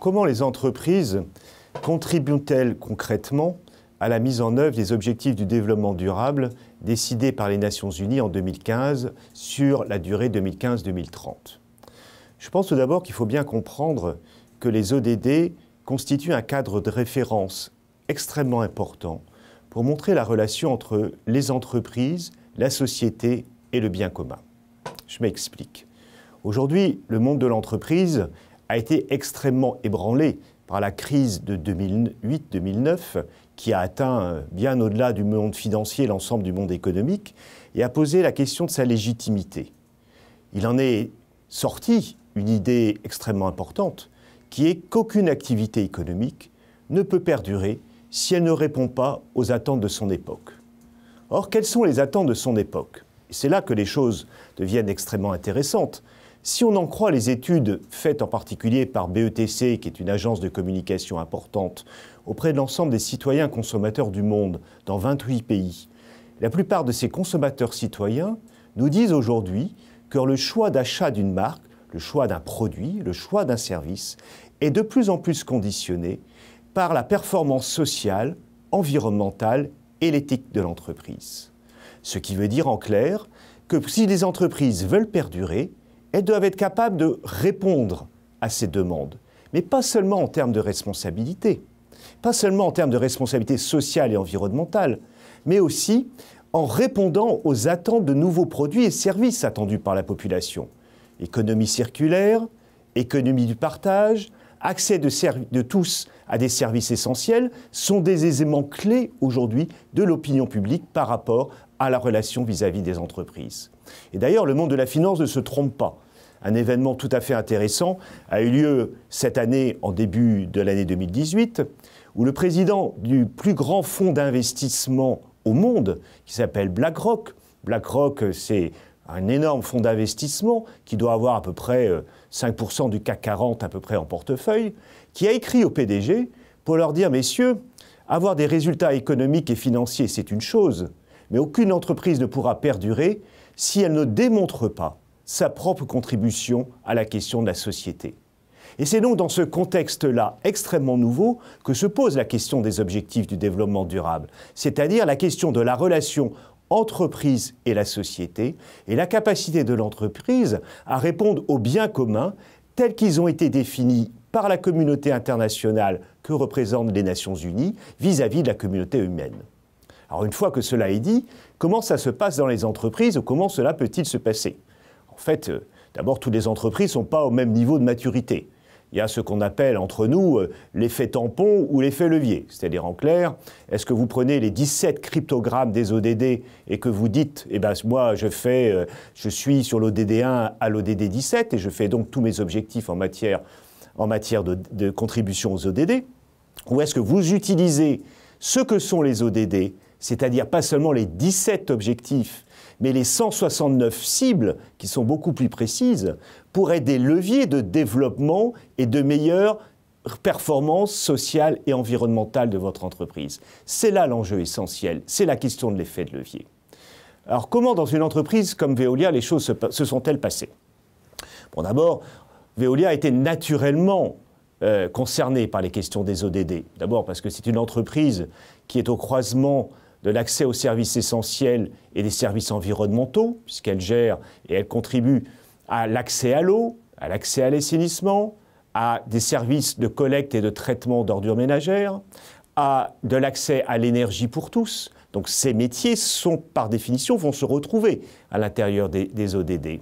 Comment les entreprises contribuent-elles concrètement à la mise en œuvre des objectifs du développement durable décidés par les Nations Unies en 2015 sur la durée 2015-2030 je pense tout d'abord qu'il faut bien comprendre que les ODD constituent un cadre de référence extrêmement important pour montrer la relation entre les entreprises, la société et le bien commun. Je m'explique. Aujourd'hui, le monde de l'entreprise a été extrêmement ébranlé par la crise de 2008-2009, qui a atteint euh, bien au-delà du monde financier l'ensemble du monde économique, et a posé la question de sa légitimité. Il en est sorti une idée extrêmement importante, qui est qu'aucune activité économique ne peut perdurer si elle ne répond pas aux attentes de son époque. Or, quelles sont les attentes de son époque C'est là que les choses deviennent extrêmement intéressantes, si on en croit les études faites en particulier par BETC, qui est une agence de communication importante, auprès de l'ensemble des citoyens consommateurs du monde, dans 28 pays, la plupart de ces consommateurs citoyens nous disent aujourd'hui que le choix d'achat d'une marque, le choix d'un produit, le choix d'un service est de plus en plus conditionné par la performance sociale, environnementale et l'éthique de l'entreprise. Ce qui veut dire en clair que si les entreprises veulent perdurer, elles doivent être capables de répondre à ces demandes, mais pas seulement en termes de responsabilité, pas seulement en termes de responsabilité sociale et environnementale, mais aussi en répondant aux attentes de nouveaux produits et services attendus par la population. Économie circulaire, économie du partage, accès de, tous à des services essentiels sont des éléments clés aujourd'hui de l'opinion publique par rapport à la relation vis à -vis des entreprises. Et d'ailleurs, le monde de la finance ne se trompe pas un événement tout à fait intéressant a eu lieu cette année, en début de l'année 2018, où le président du plus grand fonds d'investissement au monde, qui s'appelle BlackRock, BlackRock, c'est un énorme fonds d'investissement qui doit avoir à peu près 5% euh, du CAC 40 à peu près en portefeuille, qui a écrit au PDG pour leur dire, messieurs, avoir des résultats économiques et financiers, c'est une chose, mais aucune entreprise ne pourra perdurer si elle ne démontre pas sa propre contribution à la question de la société. Et c'est donc dans ce contexte-là extrêmement nouveau que se pose la question des objectifs du développement durable, c'est-à-dire la question de la relation entreprise et la société, et la capacité de l'entreprise à répondre aux biens communs tels qu'ils ont été définis par la communauté internationale que représentent les Nations Unies vis-à-vis de la communauté humaine. Alors une fois que cela est dit, comment ça se passe dans les entreprises ou comment cela peut-il se passer en fait, euh, d'abord, toutes les entreprises ne sont pas au même niveau de maturité. Il y a ce qu'on appelle entre nous euh, l'effet tampon ou l'effet levier. C'est-à-dire, en clair, est-ce que vous prenez les 17 cryptogrammes des ODD et que vous dites, eh ben, moi, je fais, euh, je suis sur l'ODD1 à l'ODD17 et je fais donc tous mes objectifs en matière, en matière de, de contribution aux ODD Ou est-ce que vous utilisez ce que sont les ODD, c'est-à-dire pas seulement les 17 objectifs mais les 169 cibles, qui sont beaucoup plus précises, pourraient être des leviers de développement et de meilleure performance sociale et environnementale de votre entreprise. C'est là l'enjeu essentiel, c'est la question de l'effet de levier. Alors comment dans une entreprise comme Veolia les choses se, sont-elles passées Bon d'abord, Veolia a été naturellement euh, concernée par les questions des ODD. D'abord parce que c'est une entreprise qui est au croisement de l'accès aux services essentiels et des services environnementaux, puisqu'elle gère et elle contribue à l'accès à l'eau, à l'accès à l'assainissement, à des services de collecte et de traitement d'ordures ménagères, à de l'accès à l'énergie pour tous. Donc ces métiers sont, par définition, vont se retrouver à l'intérieur des, ODD.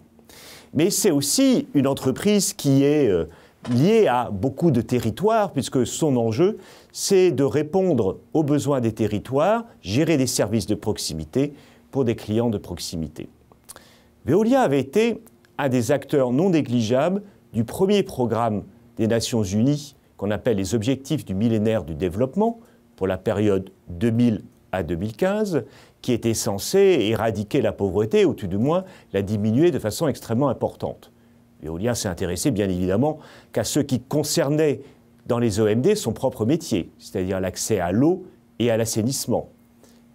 Mais c'est aussi une entreprise qui est... Euh, lié à beaucoup de territoires, puisque son enjeu, c'est de répondre aux besoins des territoires, gérer des services de proximité pour des clients de proximité. Veolia avait été un des acteurs non négligeables du premier programme des Nations Unies, qu'on appelle les objectifs du millénaire du développement, pour la période 2000 à 2015, qui était censé éradiquer la pauvreté, ou tout du moins la diminuer de façon extrêmement importante. Veolia s'est intéressé, bien évidemment, qu'à ce qui concernait dans les OMD son propre métier, c'est-à-dire l'accès à l'eau et à l'assainissement.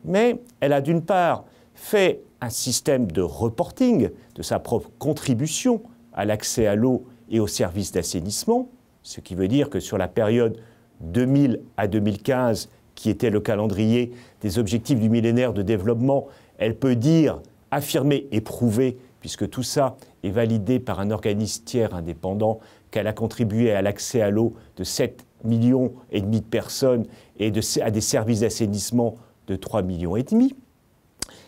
Mais elle a d'une part fait un système de reporting de sa propre contribution à l'accès à l'eau et aux services d'assainissement, ce qui veut dire que sur la période 2000 à 2015, qui était le calendrier des objectifs du millénaire de développement, elle peut dire, affirmer et prouver puisque tout ça est validé par un organisme tiers indépendant, qu'elle a contribué à l'accès à l'eau de 7 millions et demi de personnes et à des services d'assainissement de 3 millions et demi.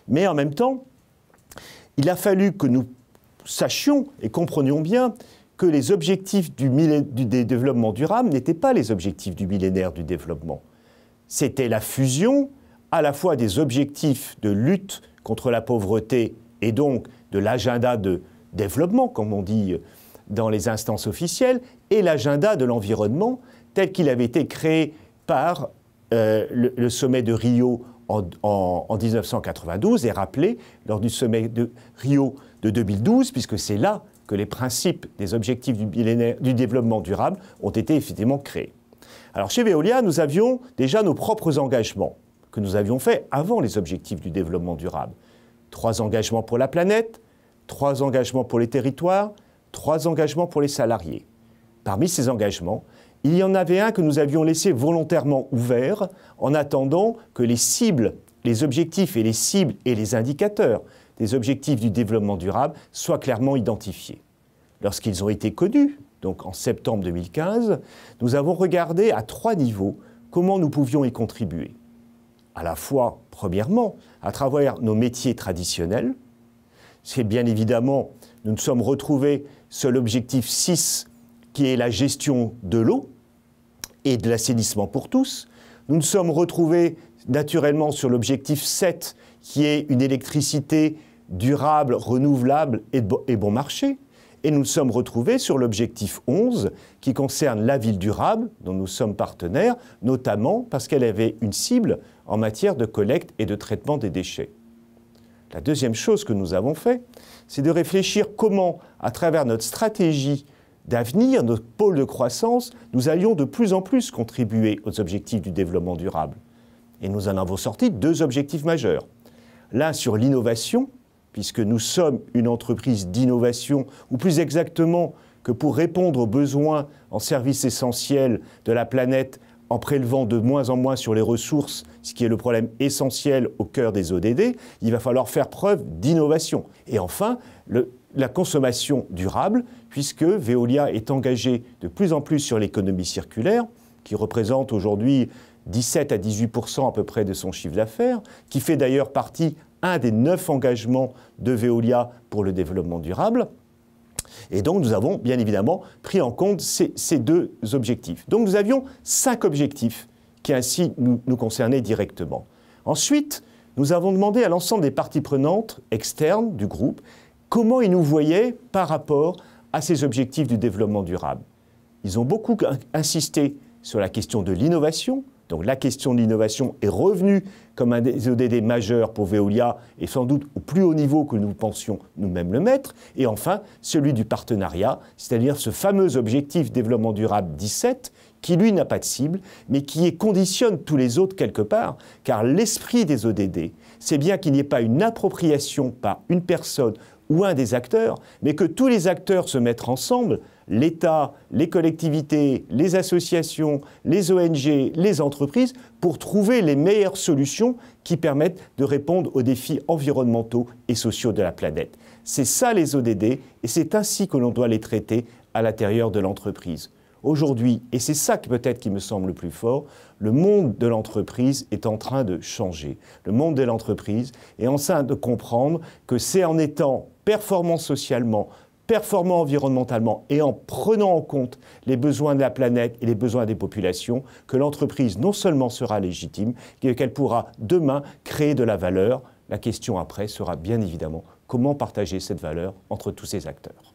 Mais en même temps, il a fallu que nous sachions et comprenions bien que les objectifs du, du développement durable n'étaient pas les objectifs du millénaire du développement. C'était la fusion à la fois des objectifs de lutte contre la pauvreté et donc de l'agenda de développement, comme on dit dans les instances officielles, et l'agenda de l'environnement tel qu'il avait été créé par euh, le, sommet de Rio en, 1992 et rappelé lors du sommet de Rio de 2012, puisque c'est là que les principes des objectifs du, du développement durable ont été effectivement créés. Alors chez Veolia, nous avions déjà nos propres engagements que nous avions faits avant les objectifs du développement durable. Trois engagements pour la planète, trois engagements pour les territoires, trois engagements pour les salariés. Parmi ces engagements, il y en avait un que nous avions laissé volontairement ouvert en attendant que les cibles, les objectifs et les cibles et les indicateurs des objectifs du développement durable soient clairement identifiés. Lorsqu'ils ont été connus, donc en septembre 2015, nous avons regardé à trois niveaux comment nous pouvions y contribuer. À la fois, premièrement, à travers nos métiers traditionnels, c'est bien évidemment, nous nous sommes retrouvés sur l'objectif 6, qui est la gestion de l'eau et de l'assainissement pour tous. Nous nous sommes retrouvés naturellement sur l'objectif 7, qui est une électricité durable, renouvelable et, bon, marché. Et nous nous sommes retrouvés sur l'objectif 11, qui concerne la ville durable, dont nous sommes partenaires, notamment parce qu'elle avait une cible en matière de collecte et de traitement des déchets. La deuxième chose que nous avons fait, c'est de réfléchir comment, à travers notre stratégie d'avenir, notre pôle de croissance, nous allions de plus en plus contribuer aux objectifs du développement durable. Et nous en avons sorti deux objectifs majeurs. L'un sur l'innovation, puisque nous sommes une entreprise d'innovation, ou plus exactement que pour répondre aux besoins en services essentiels de la planète, en prélevant de moins en moins sur les ressources, ce qui est le problème essentiel au cœur des ODD, il va falloir faire preuve d'innovation. Et enfin, la consommation durable, puisque Veolia est engagée de plus en plus sur l'économie circulaire, qui représente aujourd'hui 17 à 18 à peu près de son chiffre d'affaires, qui fait d'ailleurs partie un des neuf engagements de Veolia pour le développement durable. Et donc nous avons bien évidemment pris en compte ces, deux objectifs. Donc nous avions cinq objectifs qui ainsi nous concernaient directement. Ensuite, nous avons demandé à l'ensemble des parties prenantes externes du groupe comment ils nous voyaient par rapport à ces objectifs du développement durable. Ils ont beaucoup insisté sur la question de l'innovation, donc la question de l'innovation est revenue comme un des ODD majeurs pour Veolia et sans doute au plus haut niveau que nous pensions nous-mêmes le mettre. Et enfin, celui du partenariat, c'est-à-dire ce fameux objectif développement durable 17 qui lui n'a pas de cible, mais qui conditionne tous les autres quelque part, car l'esprit des ODD, c'est bien qu'il n'y ait pas une appropriation par une personne ou un des acteurs, mais que tous les acteurs se mettent ensemble, l'État, les collectivités, les associations, les ONG, les entreprises, pour trouver les meilleures solutions qui permettent de répondre aux défis environnementaux et sociaux de la planète. C'est ça les ODD, et c'est ainsi que l'on doit les traiter à l'intérieur de l'entreprise. Aujourd'hui, et c'est ça peut-être qui me semble le plus fort, le monde de l'entreprise est en train de changer. Le monde de l'entreprise est en train de comprendre que c'est en étant performant socialement, performant environnementalement et en prenant en compte les besoins de la planète et les besoins des populations, que l'entreprise non seulement sera légitime, mais qu'elle pourra demain créer de la valeur. La question après sera bien évidemment comment partager cette valeur entre tous ces acteurs.